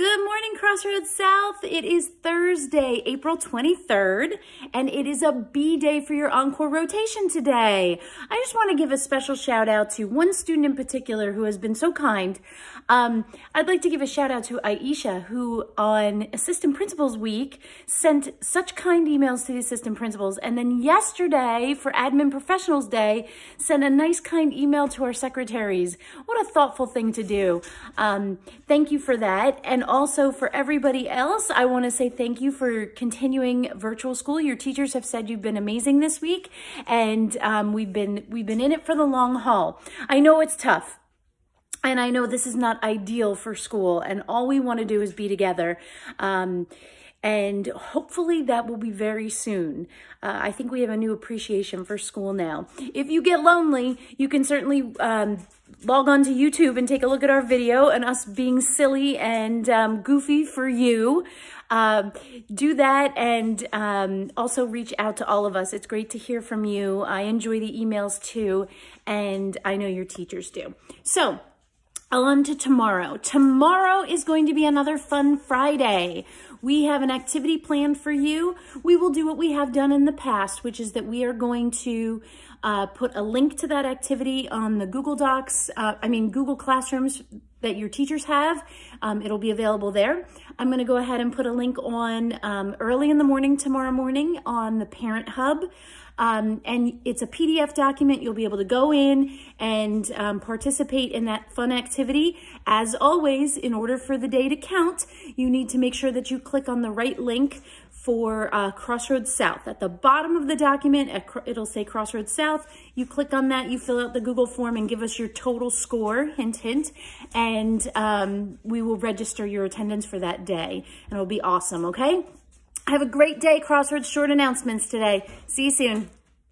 Good morning, Crossroads South. It is Thursday, April 23rd, and it is a B day for your Encore rotation today. I just want to give a special shout out to one student in particular who has been so kind. Um, I'd like to give a shout out to Aisha, who on Assistant Principals Week sent such kind emails to the Assistant Principals, and then yesterday for Admin Professionals Day sent a nice kind email to our secretaries. What a thoughtful thing to do. Um, thank you for that. And also for everybody else, I want to say thank you for continuing virtual school. Your teachers have said you've been amazing this week, and um, we've been we've been in it for the long haul. I know it's tough. And I know this is not ideal for school, and all we want to do is be together. Um, and hopefully that will be very soon. Uh, I think we have a new appreciation for school now. If you get lonely, you can certainly um, log on to YouTube and take a look at our video and us being silly and um, goofy for you. Uh, do that and um, also reach out to all of us. It's great to hear from you. I enjoy the emails too, and I know your teachers do. So on to tomorrow. Tomorrow is going to be another fun Friday. We have an activity planned for you. We will do what we have done in the past, which is that we are going to uh, put a link to that activity on the Google Docs, uh, I mean, Google Classrooms that your teachers have. Um, it'll be available there. I'm going to go ahead and put a link on um, early in the morning tomorrow morning on the Parent Hub. Um, and it's a PDF document. You'll be able to go in and um, participate in that fun activity. As always, in order for the day to count, you need to make sure that you click on the right link for uh, Crossroads South. At the bottom of the document, it'll say Crossroads South. You click on that, you fill out the Google form and give us your total score, hint, hint, and um, we will register your attendance for that day. And it'll be awesome, okay? Have a great day, Crossroads Short Announcements today. See you soon.